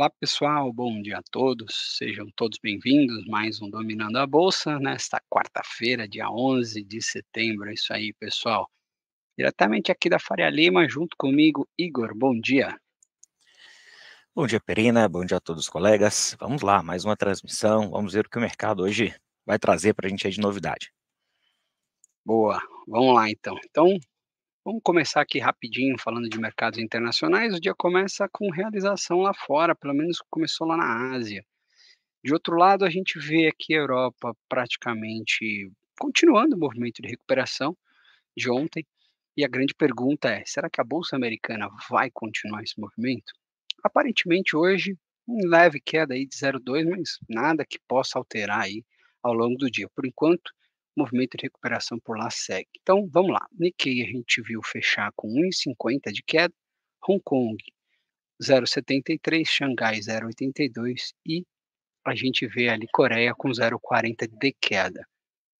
Olá pessoal, bom dia a todos, sejam todos bem-vindos, mais um Dominando a Bolsa, nesta né, quarta-feira, dia 11 de setembro, é isso aí pessoal. Diretamente aqui da Faria Lima, junto comigo, Igor, bom dia. Bom dia Perina, bom dia a todos os colegas, vamos lá, mais uma transmissão, vamos ver o que o mercado hoje vai trazer para a gente aí de novidade. Boa, vamos lá então. Então, Vamos começar aqui rapidinho falando de mercados internacionais. O dia começa com realização lá fora, pelo menos começou lá na Ásia. De outro lado, a gente vê aqui a Europa praticamente continuando o movimento de recuperação de ontem. E a grande pergunta é: será que a Bolsa Americana vai continuar esse movimento? Aparentemente, hoje, um leve queda aí de 0,2, mas nada que possa alterar aí ao longo do dia. Por enquanto, movimento de recuperação por lá segue. Então, vamos lá. Nikkei a gente viu fechar com 1,50 de queda, Hong Kong 0,73, Xangai 0,82 e a gente vê ali Coreia com 0,40 de queda.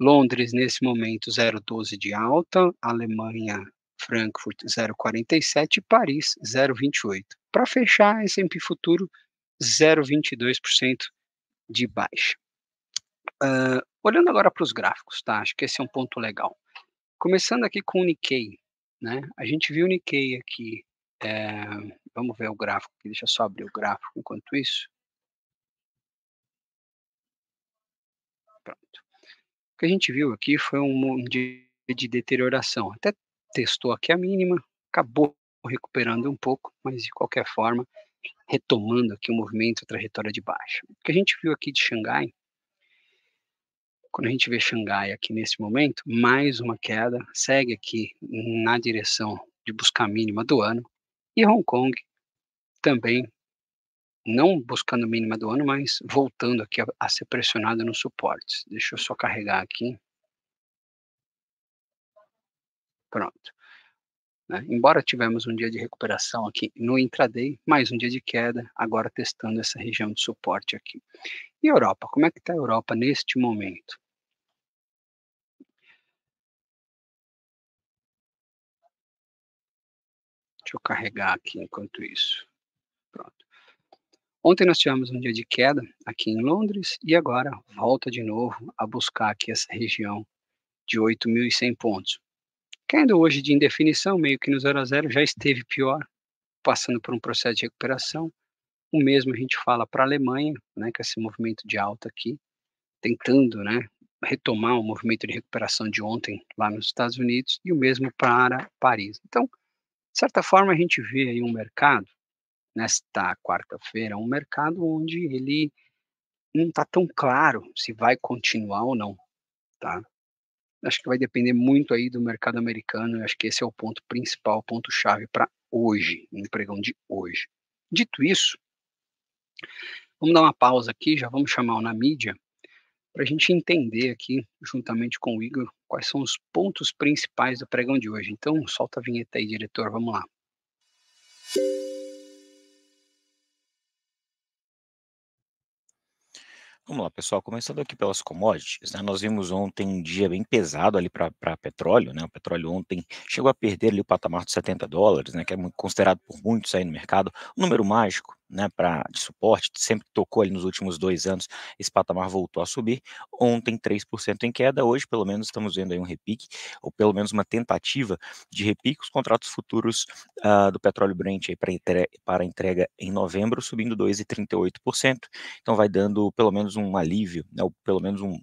Londres, nesse momento, 0,12 de alta, Alemanha, Frankfurt, 0,47 e Paris, 0,28. Para fechar, S&P Futuro, 0,22% de baixa. Uh, Olhando agora para os gráficos, tá? Acho que esse é um ponto legal. Começando aqui com o Nikkei, né? A gente viu o Nikkei aqui. É, vamos ver o gráfico aqui, deixa eu só abrir o gráfico enquanto isso. Pronto. O que a gente viu aqui foi um dia de deterioração. Até testou aqui a mínima, acabou recuperando um pouco, mas de qualquer forma, retomando aqui o movimento, a trajetória de baixa. O que a gente viu aqui de Xangai quando a gente vê Xangai aqui nesse momento, mais uma queda, segue aqui na direção de buscar mínima do ano, e Hong Kong também não buscando mínima do ano, mas voltando aqui a, a ser pressionada nos suportes. Deixa eu só carregar aqui. Pronto. Né? Embora tivemos um dia de recuperação aqui no intraday, mais um dia de queda, agora testando essa região de suporte aqui. E Europa, como é que está a Europa neste momento? Deixa eu carregar aqui enquanto isso. Pronto. Ontem nós tivemos um dia de queda aqui em Londres e agora volta de novo a buscar aqui essa região de 8.100 pontos. Caindo hoje de indefinição, meio que no zero a zero já esteve pior, passando por um processo de recuperação. O mesmo a gente fala para a Alemanha, né, com é esse movimento de alta aqui, tentando né, retomar o movimento de recuperação de ontem lá nos Estados Unidos, e o mesmo para Paris. Então, de certa forma, a gente vê aí um mercado, nesta quarta-feira, um mercado onde ele não está tão claro se vai continuar ou não, tá? Acho que vai depender muito aí do mercado americano, acho que esse é o ponto principal, ponto chave para hoje, o pregão de hoje. Dito isso, vamos dar uma pausa aqui, já vamos chamar o na mídia para a gente entender aqui, juntamente com o Igor, quais são os pontos principais do pregão de hoje. Então, solta a vinheta aí, diretor, vamos lá. Vamos lá, pessoal. Começando aqui pelas commodities, né? nós vimos ontem um dia bem pesado ali para petróleo, né? O petróleo ontem chegou a perder ali o patamar dos 70 dólares, né? Que é considerado por muitos aí no mercado um número mágico, né, pra, de suporte, sempre tocou ali nos últimos dois anos, esse patamar voltou a subir. Ontem 3% em queda, hoje pelo menos estamos vendo aí um repique, ou pelo menos uma tentativa de repique. Os contratos futuros uh, do petróleo Brent entre, para entrega em novembro subindo 2,38%. Então vai dando pelo menos um alívio, né, ou pelo menos um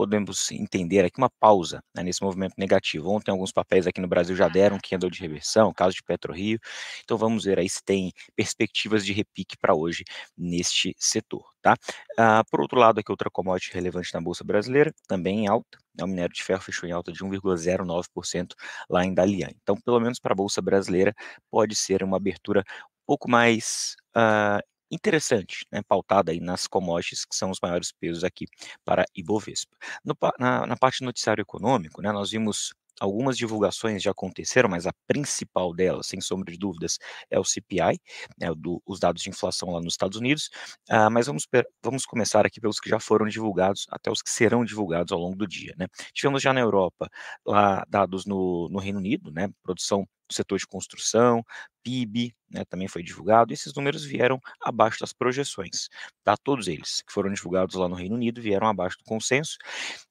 podemos entender aqui uma pausa né, nesse movimento negativo. Ontem alguns papéis aqui no Brasil já deram que andou de reversão, caso de PetroRio. Então vamos ver aí se tem perspectivas de repique para hoje neste setor, tá? Ah, por outro lado, aqui outra commodity relevante na bolsa brasileira, também em alta, né, o minério de ferro fechou em alta de 1,09% lá em Dalian. Então, pelo menos para a bolsa brasileira, pode ser uma abertura um pouco mais uh, interessante, né, pautada aí nas commodities, que são os maiores pesos aqui para Ibovespa. No, na, na, parte do noticiário econômico, né, nós vimos algumas divulgações já aconteceram, mas a principal delas, sem sombra de dúvidas, é o CPI, né, do, os dados de inflação lá nos Estados Unidos. Uh, mas vamos, vamos começar aqui pelos que já foram divulgados, até os que serão divulgados ao longo do dia. Né. Tivemos já na Europa lá, dados no, no Reino Unido, né, produção setor de construção, PIB, né, também foi divulgado, e esses números vieram abaixo das projeções, tá? Todos eles que foram divulgados lá no Reino Unido vieram abaixo do consenso,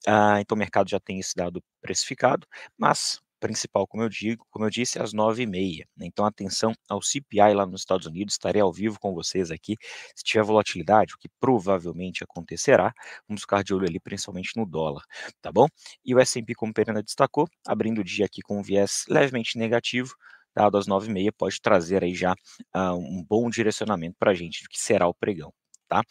ah, então o mercado já tem esse dado precificado, mas principal, como eu digo, como eu disse, às nove e meia. Né. Então, atenção ao CPI lá nos Estados Unidos, estarei ao vivo com vocês aqui. Se tiver volatilidade, o que provavelmente acontecerá, vamos ficar de olho ali, principalmente no dólar, tá bom? E o S&P, como o Perena destacou, abrindo o dia aqui com um viés levemente negativo, dado às nove e meia, pode trazer aí já uh, um bom direcionamento para a gente do que será o pregão. Tá?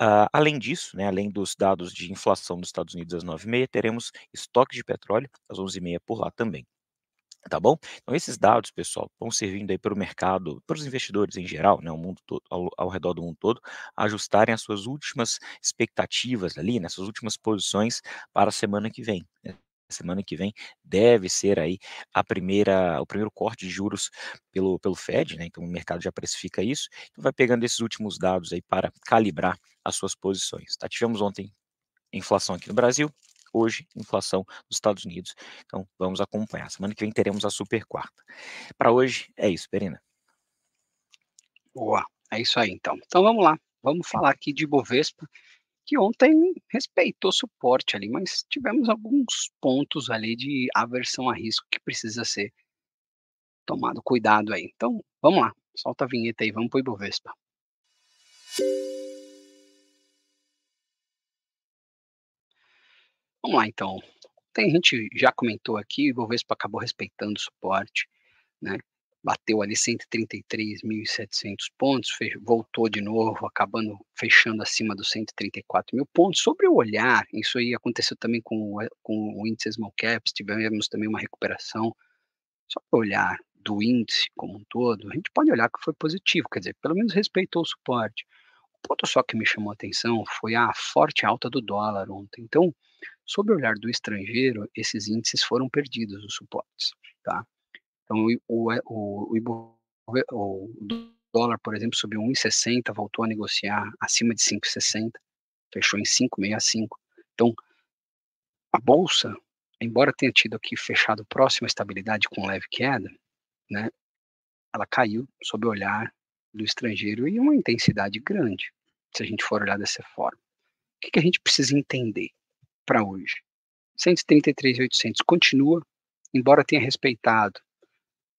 Uh, além disso, né, além dos dados de inflação dos Estados Unidos às 9h30, teremos estoque de petróleo às 11h30 por lá também. Tá bom? Então, esses dados, pessoal, vão servindo aí para o mercado, para os investidores em geral, né, o mundo todo, ao, ao, redor do mundo todo, ajustarem as suas últimas expectativas ali, nessas né, últimas posições para a semana que vem. Né? semana que vem deve ser aí a primeira, o primeiro corte de juros pelo, pelo Fed, né? Então o mercado já precifica isso. Então vai pegando esses últimos dados aí para calibrar as suas posições. Tá? Tivemos ontem inflação aqui no Brasil, hoje inflação nos Estados Unidos. Então vamos acompanhar. Semana que vem teremos a super quarta. Para hoje é isso, Perina. Boa, é isso aí então. Então vamos lá. Vamos falar aqui de Bovespa que ontem respeitou suporte ali, mas tivemos alguns pontos ali de aversão a risco que precisa ser tomado cuidado aí. Então, vamos lá, solta a vinheta aí, vamos pro Ibovespa. Vamos lá então. Tem gente já comentou aqui, o Ibovespa acabou respeitando o suporte, né? bateu ali 133.700 pontos, voltou de novo, acabando fechando acima dos 134 mil pontos. Sobre o olhar, isso aí aconteceu também com, com o índice Small Caps, tivemos também uma recuperação. Só para olhar do índice como um todo, a gente pode olhar que foi positivo, quer dizer, pelo menos respeitou o suporte. O ponto só que me chamou a atenção foi a forte alta do dólar ontem. Então, sob o olhar do estrangeiro, esses índices foram perdidos, os suportes, tá? Então, o, é, o, o, o dólar, por exemplo, subiu 1,60, voltou a negociar acima de 5,60, fechou em 5,65. Então, a bolsa, embora tenha tido aqui fechado próximo à estabilidade com leve queda, né, ela caiu sob o olhar do estrangeiro e uma intensidade grande, se a gente for olhar dessa forma. O que, que a gente precisa entender para hoje? 133.800 continua, embora tenha respeitado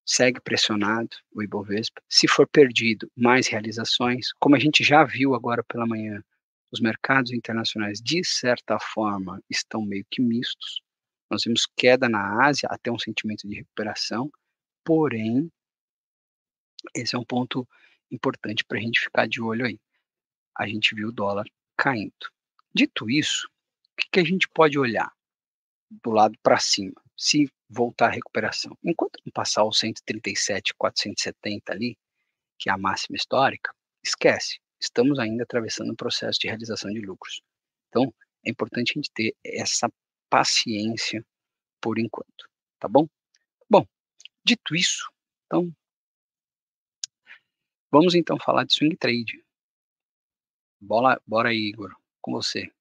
segue pressionado o Ibovespa. Se for perdido, mais realizações. Como a gente já viu agora pela manhã, os mercados internacionais, de certa forma, estão meio que mistos. Nós vimos queda na Ásia, até um sentimento de recuperação, porém, esse é um ponto importante para a gente ficar de olho aí. A gente viu o dólar caindo. Dito isso, o que, que a gente pode olhar do lado para cima? Se voltar à recuperação. Enquanto não passar os 137, 470 ali, que é a máxima histórica, esquece, estamos ainda atravessando um processo de realização de lucros. Então, é importante a gente ter essa paciência por enquanto, tá bom? Bom, dito isso, então vamos então falar de swing trade. Bola, bora aí, Igor, com você.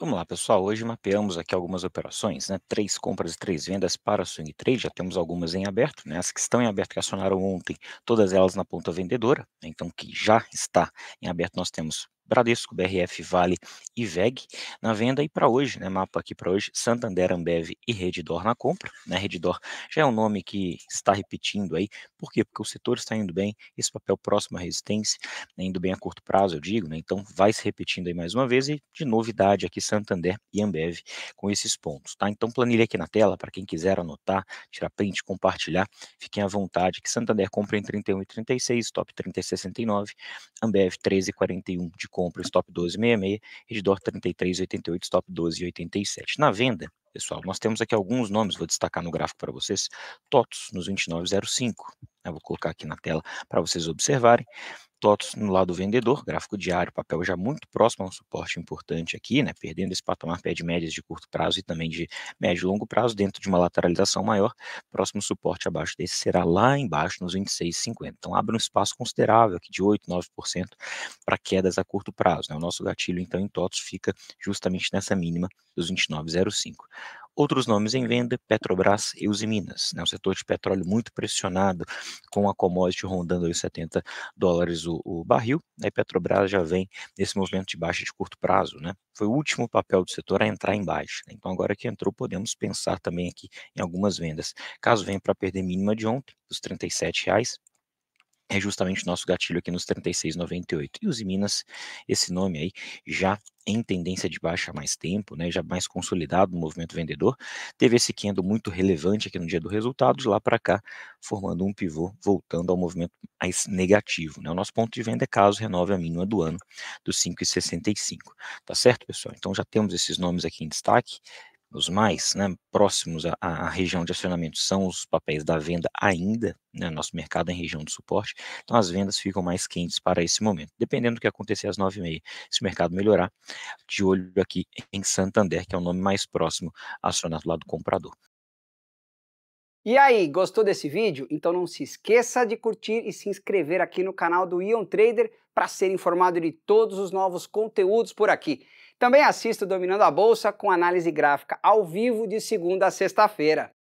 Vamos lá, pessoal. Hoje mapeamos aqui algumas operações, né? Três compras e três vendas para swing trade. Já temos algumas em aberto, né? As que estão em aberto que acionaram ontem, todas elas na ponta vendedora. Né? Então, que já está em aberto, nós temos Bradesco, BRF, Vale e VEG na venda e para hoje, né, mapa aqui para hoje, Santander, Ambev e Redditor na compra, né, Redditor já é um nome que está repetindo aí, por quê? Porque o setor está indo bem, esse papel próximo à resistência, né, indo bem a curto prazo, eu digo, né, então vai se repetindo aí mais uma vez e de novidade aqui Santander e Ambev com esses pontos, tá? Então planilha aqui na tela para quem quiser anotar, tirar print, compartilhar, fiquem à vontade que Santander compra em 31,36, top 30,69. Ambev 13 e 41 de compra, stop 12,66, redor 33,88, stop 12,87. Na venda, pessoal. Nós temos aqui alguns nomes, vou destacar no gráfico para vocês. Totos nos 2905. Eu vou colocar aqui na tela para vocês observarem. Totos no lado vendedor, gráfico diário, papel já muito próximo a um suporte importante aqui, né? Perdendo esse patamar pé de médias de curto prazo e também de médio e longo prazo, dentro de uma lateralização maior. Próximo suporte abaixo desse será lá embaixo, nos 26,50. Então abre um espaço considerável aqui de 8, 9% para quedas a curto prazo. Né? O nosso gatilho, então, em Totos fica justamente nessa mínima dos 29,05. Outros nomes em venda, Petrobras e Minas né, um setor de petróleo muito pressionado, com a commodity rondando os 70 dólares o, o barril, né, Petrobras já vem nesse movimento de baixa de curto prazo, né, foi o último papel do setor a entrar em baixa, né, então agora que entrou podemos pensar também aqui em algumas vendas, caso venha para perder mínima de ontem, dos R$ 37,00, é justamente nosso gatilho aqui nos 36,98. E os Minas, esse nome aí, já em tendência de baixa há mais tempo, né, já mais consolidado no movimento vendedor, teve esse quendo muito relevante aqui no dia do resultado, de lá para cá, formando um pivô, voltando ao movimento mais negativo. Né? O nosso ponto de venda é caso renove a mínima do ano, dos 5,65. Tá certo, pessoal? Então já temos esses nomes aqui em destaque, os mais né, próximos à, à, região de acionamento são os papéis da venda ainda, né, nosso mercado é em região de suporte, então as vendas ficam mais quentes para esse momento. Dependendo do que acontecer às 9h30, se o mercado melhorar, de olho aqui em Santander, que é o nome mais próximo acionado lá do comprador. E aí, gostou desse vídeo? Então não se esqueça de curtir e se inscrever aqui no canal do Ion Trader para ser informado de todos os novos conteúdos por aqui. Também assisto Dominando a Bolsa com análise gráfica ao vivo de segunda a sexta-feira.